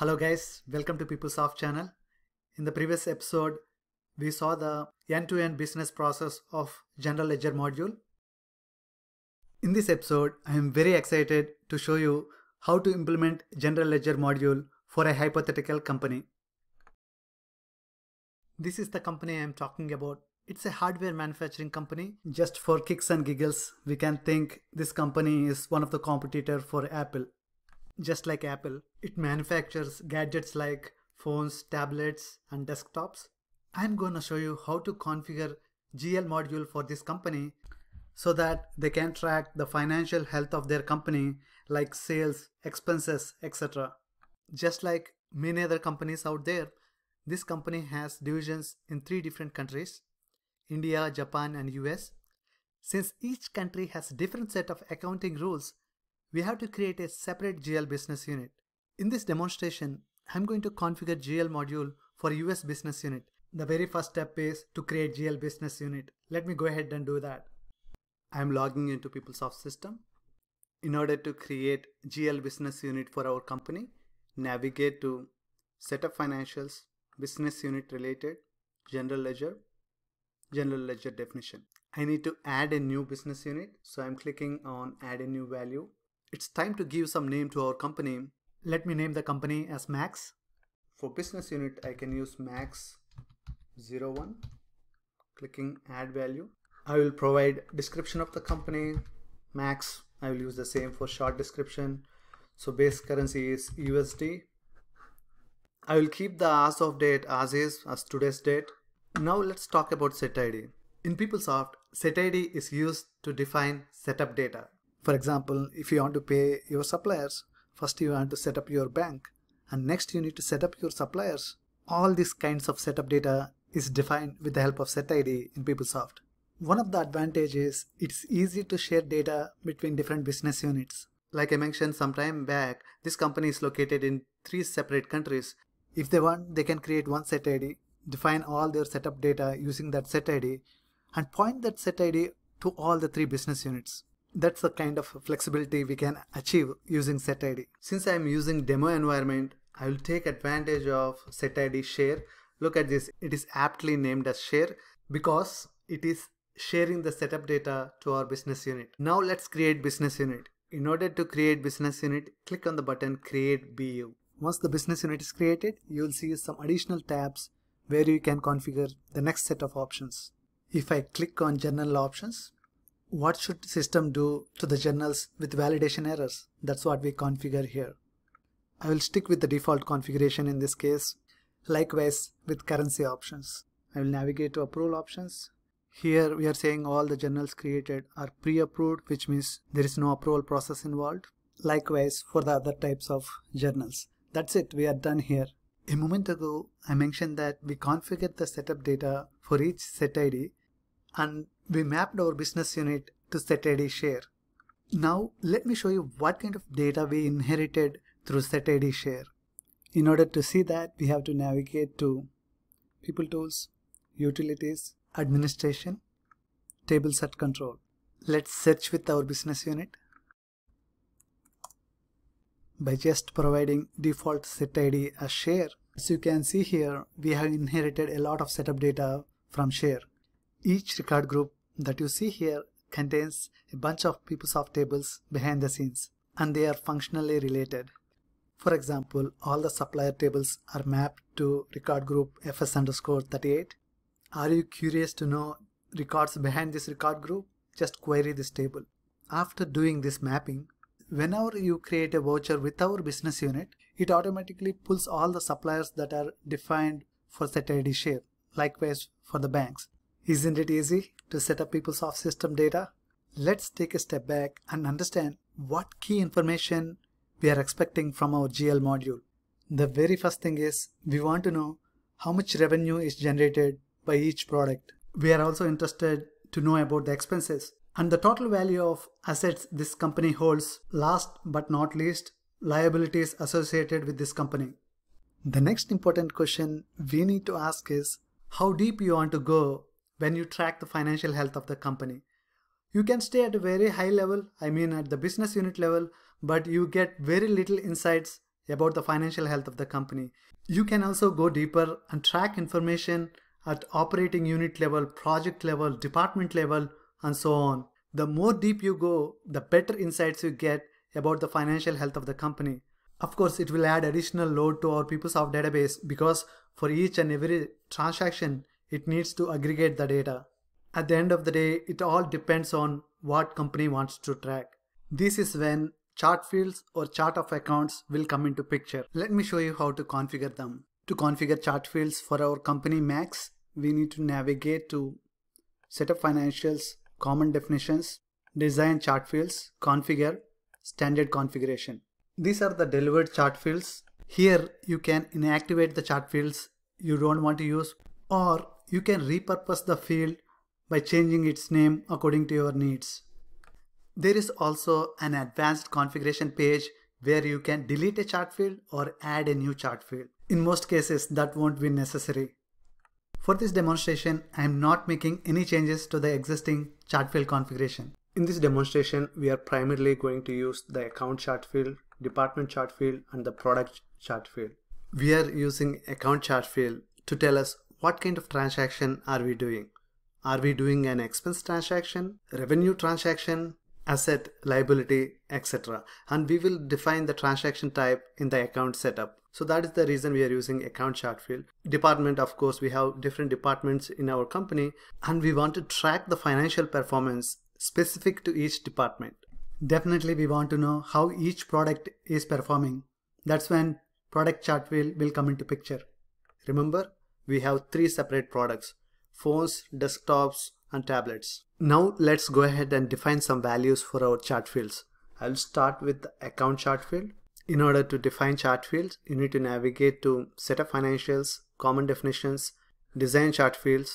Hello guys, welcome to PeopleSoft channel. In the previous episode, we saw the end-to-end -end business process of General Ledger module. In this episode, I am very excited to show you how to implement General Ledger module for a hypothetical company. This is the company I am talking about. It's a hardware manufacturing company. Just for kicks and giggles, we can think this company is one of the competitor for Apple. Just like Apple, it manufactures gadgets like phones, tablets, and desktops. I'm going to show you how to configure GL module for this company so that they can track the financial health of their company like sales, expenses, etc. Just like many other companies out there, this company has divisions in three different countries, India, Japan and US. Since each country has a different set of accounting rules, we have to create a separate GL business unit. In this demonstration, I'm going to configure GL module for US business unit. The very first step is to create GL business unit. Let me go ahead and do that. I'm logging into PeopleSoft system. In order to create GL business unit for our company, navigate to Setup Financials, Business Unit Related, General Ledger, General Ledger Definition. I need to add a new business unit. So I'm clicking on add a new value it's time to give some name to our company. Let me name the company as Max. For business unit, I can use Max01. Clicking add value. I will provide description of the company, Max. I will use the same for short description. So base currency is USD. I will keep the as of date as is as today's date. Now let's talk about set ID. In PeopleSoft, set ID is used to define setup data. For example, if you want to pay your suppliers, first you want to set up your bank and next you need to set up your suppliers. All these kinds of setup data is defined with the help of setID in PeopleSoft. One of the advantages, it's easy to share data between different business units. Like I mentioned some time back, this company is located in three separate countries. If they want, they can create one set ID, define all their setup data using that set ID, and point that set ID to all the three business units. That's the kind of flexibility we can achieve using setID. Since I am using demo environment, I will take advantage of setID share. Look at this, it is aptly named as share because it is sharing the setup data to our business unit. Now let's create business unit. In order to create business unit, click on the button create BU. Once the business unit is created, you will see some additional tabs where you can configure the next set of options. If I click on general options, what should system do to the journals with validation errors? That's what we configure here. I will stick with the default configuration in this case. Likewise with currency options. I will navigate to approval options. Here we are saying all the journals created are pre-approved which means there is no approval process involved. Likewise for the other types of journals. That's it, we are done here. A moment ago, I mentioned that we configured the setup data for each set ID and we mapped our business unit to SETAD share. Now let me show you what kind of data we inherited through SETAD share. In order to see that, we have to navigate to People Tools, Utilities, Administration, Table Set Control. Let's search with our business unit by just providing default set ID as share. As you can see here, we have inherited a lot of setup data from share. Each record group that you see here contains a bunch of PeopleSoft tables behind the scenes and they are functionally related. For example, all the supplier tables are mapped to record group fs underscore 38. Are you curious to know records behind this record group? Just query this table. After doing this mapping, whenever you create a voucher with our business unit, it automatically pulls all the suppliers that are defined for set ID share, likewise for the banks. Isn't it easy? to set up PeopleSoft system data, let's take a step back and understand what key information we are expecting from our GL module. The very first thing is we want to know how much revenue is generated by each product. We are also interested to know about the expenses and the total value of assets this company holds, last but not least, liabilities associated with this company. The next important question we need to ask is how deep you want to go when you track the financial health of the company. You can stay at a very high level, I mean at the business unit level, but you get very little insights about the financial health of the company. You can also go deeper and track information at operating unit level, project level, department level, and so on. The more deep you go, the better insights you get about the financial health of the company. Of course, it will add additional load to our PeopleSoft database because for each and every transaction, it needs to aggregate the data. At the end of the day, it all depends on what company wants to track. This is when chart fields or chart of accounts will come into picture. Let me show you how to configure them. To configure chart fields for our company max, we need to navigate to Setup Financials, Common Definitions, Design Chart Fields, Configure, Standard Configuration. These are the delivered chart fields. Here you can inactivate the chart fields you don't want to use or you can repurpose the field by changing its name according to your needs. There is also an advanced configuration page where you can delete a chart field or add a new chart field. In most cases, that won't be necessary. For this demonstration, I am not making any changes to the existing chart field configuration. In this demonstration, we are primarily going to use the account chart field, department chart field, and the product chart field. We are using account chart field to tell us what kind of transaction are we doing? Are we doing an expense transaction, revenue transaction, asset, liability, etc. And we will define the transaction type in the account setup. So that is the reason we are using account chart field. Department, of course, we have different departments in our company and we want to track the financial performance specific to each department. Definitely we want to know how each product is performing. That's when product chart field will come into picture. Remember, we have three separate products, phones, desktops, and tablets. Now let's go ahead and define some values for our chart fields. I'll start with the account chart field. In order to define chart fields, you need to navigate to set financials, common definitions, design chart fields,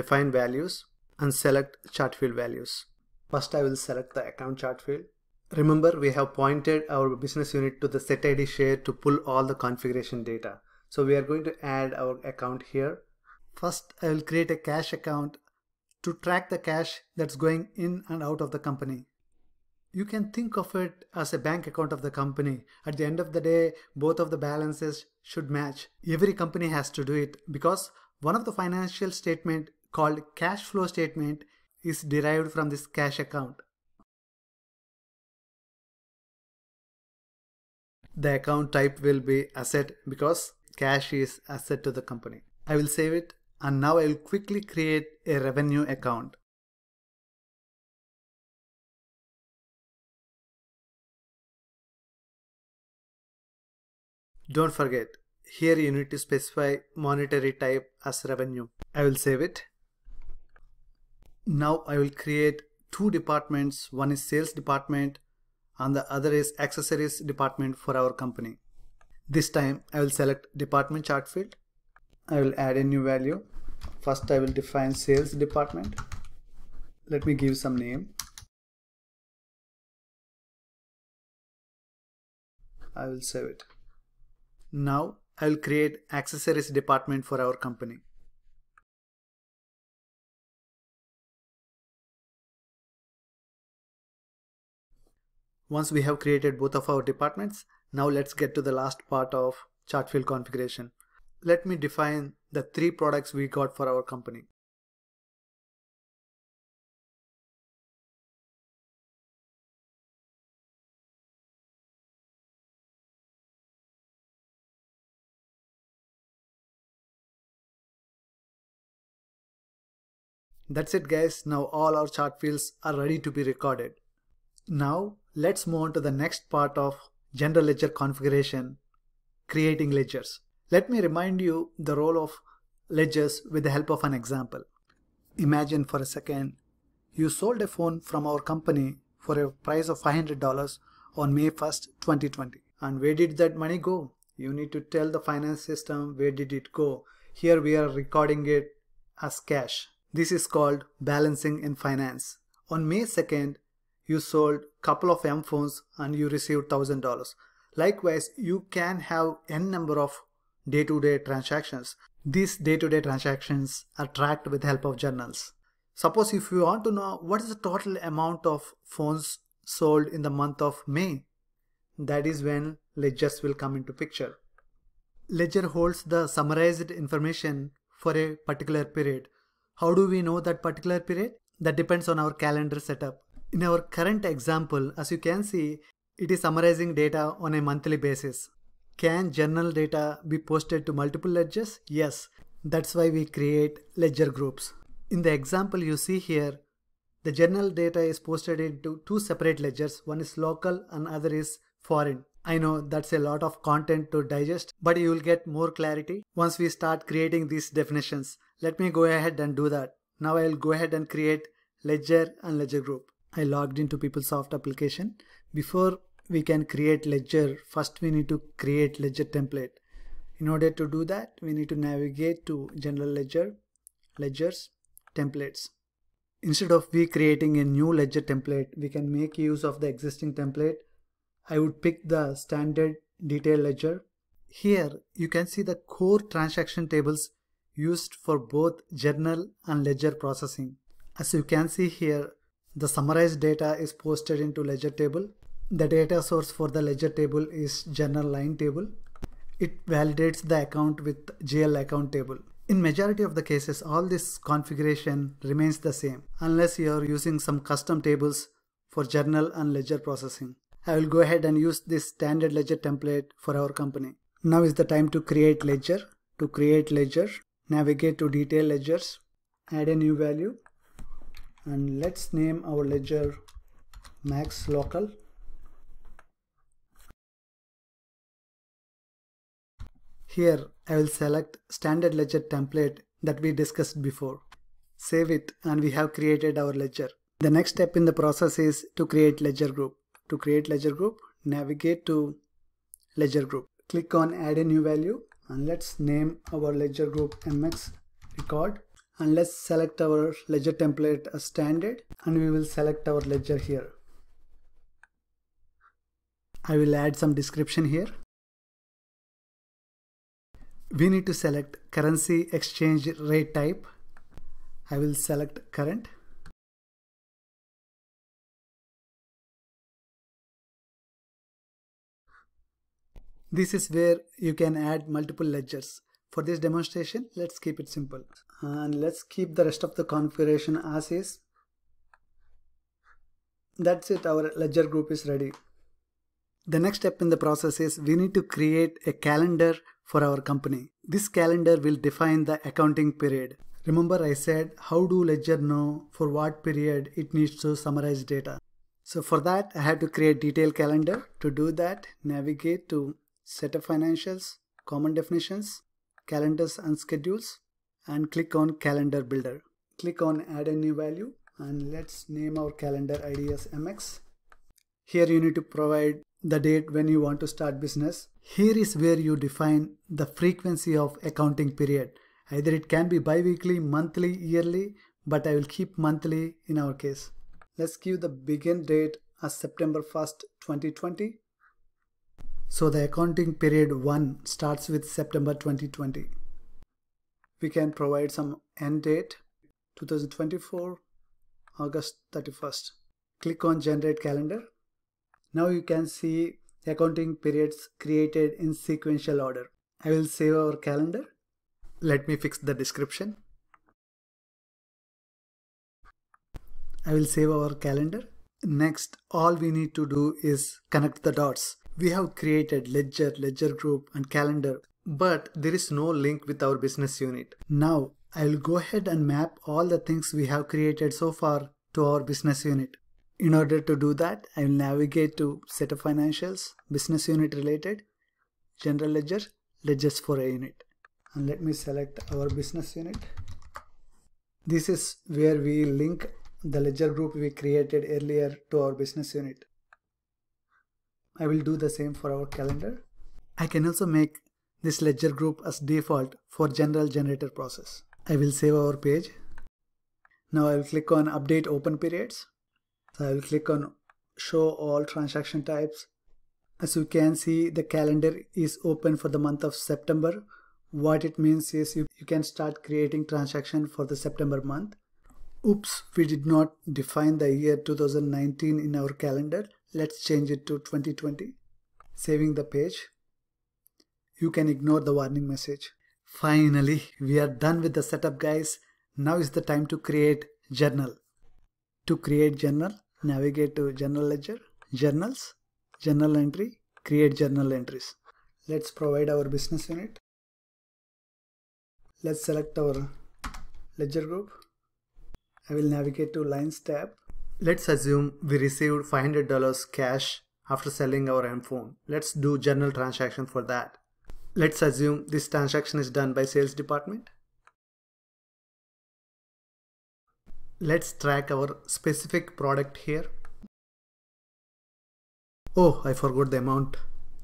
define values, and select chart field values. First, I will select the account chart field. Remember, we have pointed our business unit to the set ID share to pull all the configuration data. So we are going to add our account here. First, I will create a cash account to track the cash that's going in and out of the company. You can think of it as a bank account of the company. At the end of the day, both of the balances should match. Every company has to do it because one of the financial statement called cash flow statement is derived from this cash account. The account type will be asset because cash is asset to the company. I will save it and now I will quickly create a revenue account. Don't forget, here you need to specify monetary type as revenue. I will save it. Now I will create two departments. One is sales department and the other is accessories department for our company. This time I will select department chart field. I will add a new value. First I will define sales department. Let me give some name. I will save it. Now I will create accessories department for our company. Once we have created both of our departments, now let's get to the last part of chart field configuration. Let me define the three products we got for our company. That's it guys, now all our chart fields are ready to be recorded. Now let's move on to the next part of general ledger configuration, creating ledgers. Let me remind you the role of ledgers with the help of an example. Imagine for a second you sold a phone from our company for a price of $500 on May 1st, 2020. And where did that money go? You need to tell the finance system where did it go. Here we are recording it as cash. This is called balancing in finance. On May 2nd, you sold couple of M phones and you received $1,000. Likewise, you can have n number of day-to-day -day transactions. These day-to-day -day transactions are tracked with the help of journals. Suppose if you want to know what is the total amount of phones sold in the month of May, that is when ledgers will come into picture. Ledger holds the summarized information for a particular period. How do we know that particular period? That depends on our calendar setup. In our current example, as you can see, it is summarizing data on a monthly basis. Can general data be posted to multiple ledgers? Yes. That's why we create ledger groups. In the example you see here, the general data is posted into two separate ledgers. One is local and other is foreign. I know that's a lot of content to digest, but you will get more clarity once we start creating these definitions. Let me go ahead and do that. Now I'll go ahead and create ledger and ledger group. I logged into PeopleSoft application. Before we can create ledger, first we need to create ledger template. In order to do that, we need to navigate to general ledger, ledgers, templates. Instead of we creating a new ledger template, we can make use of the existing template. I would pick the standard detail ledger. Here you can see the core transaction tables used for both journal and ledger processing. As you can see here, the summarized data is posted into ledger table. The data source for the ledger table is general line table. It validates the account with GL account table. In majority of the cases, all this configuration remains the same unless you are using some custom tables for journal and ledger processing. I will go ahead and use this standard ledger template for our company. Now is the time to create ledger. To create ledger, navigate to detail ledgers, add a new value and let's name our ledger max local here I will select standard ledger template that we discussed before save it and we have created our ledger the next step in the process is to create ledger group to create ledger group navigate to ledger group click on add a new value and let's name our ledger group mx record and let's select our ledger template as standard and we will select our ledger here. I will add some description here. We need to select currency exchange rate type. I will select current. This is where you can add multiple ledgers. For this demonstration, let's keep it simple and let's keep the rest of the configuration as is. That's it, our ledger group is ready. The next step in the process is we need to create a calendar for our company. This calendar will define the accounting period. Remember I said how do ledger know for what period it needs to summarize data. So for that I have to create detailed calendar. To do that navigate to set of financials, common definitions, calendars and schedules and click on calendar builder. Click on add a new value and let's name our calendar ID as MX. Here you need to provide the date when you want to start business. Here is where you define the frequency of accounting period. Either it can be bi-weekly, monthly, yearly, but I will keep monthly in our case. Let's give the begin date as September 1st, 2020. So the accounting period 1 starts with September 2020 we can provide some end date 2024 August 31st. Click on generate calendar. Now you can see the accounting periods created in sequential order. I will save our calendar. Let me fix the description. I will save our calendar. Next, all we need to do is connect the dots. We have created ledger, ledger group and calendar but there is no link with our business unit. Now I'll go ahead and map all the things we have created so far to our business unit. In order to do that, I will navigate to Set of Financials, Business Unit Related, General Ledger, Ledgers for a Unit. And let me select our business unit. This is where we link the ledger group we created earlier to our business unit. I will do the same for our calendar. I can also make this ledger group as default for general generator process. I will save our page. Now I will click on update open periods. So I will click on show all transaction types. As you can see, the calendar is open for the month of September. What it means is you, you can start creating transaction for the September month. Oops, we did not define the year 2019 in our calendar. Let's change it to 2020. Saving the page you can ignore the warning message. Finally, we are done with the setup guys. Now is the time to create journal. To create journal, navigate to journal ledger, journals, journal entry, create journal entries. Let's provide our business unit. Let's select our ledger group. I will navigate to lines tab. Let's assume we received $500 cash after selling our M phone. Let's do journal transaction for that. Let's assume this transaction is done by sales department. Let's track our specific product here. Oh, I forgot the amount,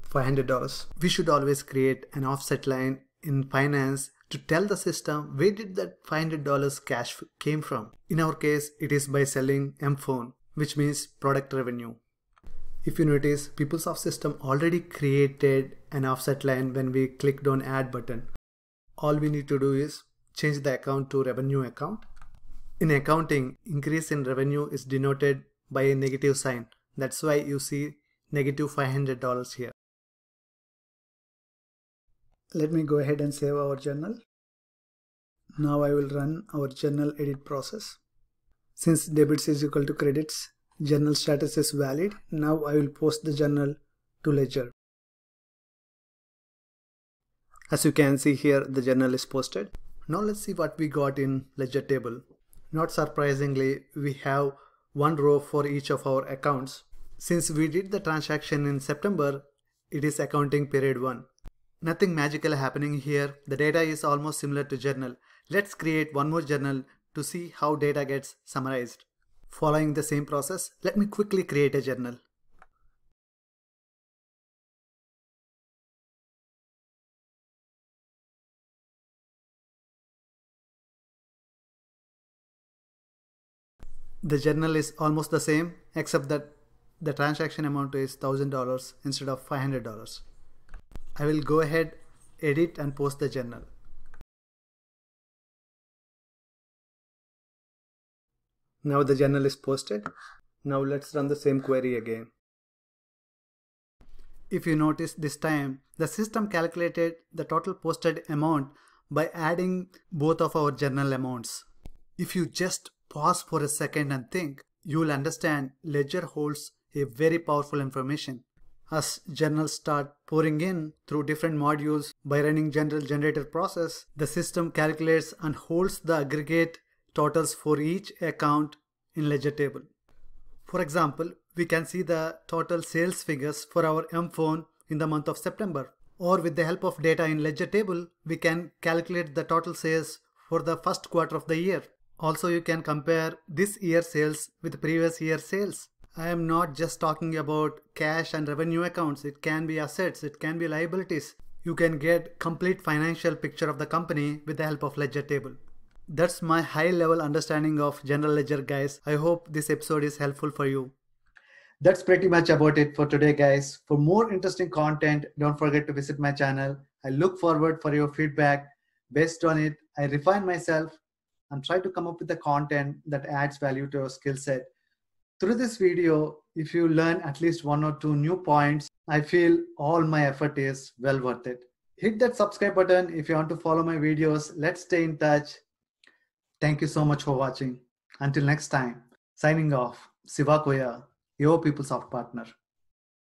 $500. We should always create an offset line in finance to tell the system where did that $500 cash came from. In our case, it is by selling M phone, which means product revenue. If you notice, PeopleSoft system already created an offset line when we clicked on add button. All we need to do is change the account to revenue account. In accounting, increase in revenue is denoted by a negative sign. That's why you see negative $500 here. Let me go ahead and save our journal. Now I will run our journal edit process. Since debits is equal to credits, journal status is valid. Now I will post the journal to Ledger. As you can see here, the journal is posted. Now let's see what we got in Ledger table. Not surprisingly, we have one row for each of our accounts. Since we did the transaction in September, it is accounting period 1. Nothing magical happening here. The data is almost similar to journal. Let's create one more journal to see how data gets summarized. Following the same process, let me quickly create a journal. The journal is almost the same except that the transaction amount is $1000 instead of $500. I will go ahead, edit and post the journal. Now the journal is posted. Now let's run the same query again. If you notice this time, the system calculated the total posted amount by adding both of our journal amounts. If you just pause for a second and think, you'll understand Ledger holds a very powerful information. As journals start pouring in through different modules by running general generator process, the system calculates and holds the aggregate totals for each account in ledger table. For example, we can see the total sales figures for our M phone in the month of September. Or with the help of data in ledger table, we can calculate the total sales for the first quarter of the year. Also, you can compare this year's sales with previous year's sales. I am not just talking about cash and revenue accounts. It can be assets, it can be liabilities. You can get complete financial picture of the company with the help of ledger table that's my high level understanding of general ledger guys i hope this episode is helpful for you that's pretty much about it for today guys for more interesting content don't forget to visit my channel i look forward for your feedback based on it i refine myself and try to come up with the content that adds value to your skill set through this video if you learn at least one or two new points i feel all my effort is well worth it hit that subscribe button if you want to follow my videos let's stay in touch Thank you so much for watching. Until next time, signing off, Siva Koya, your PeopleSoft partner.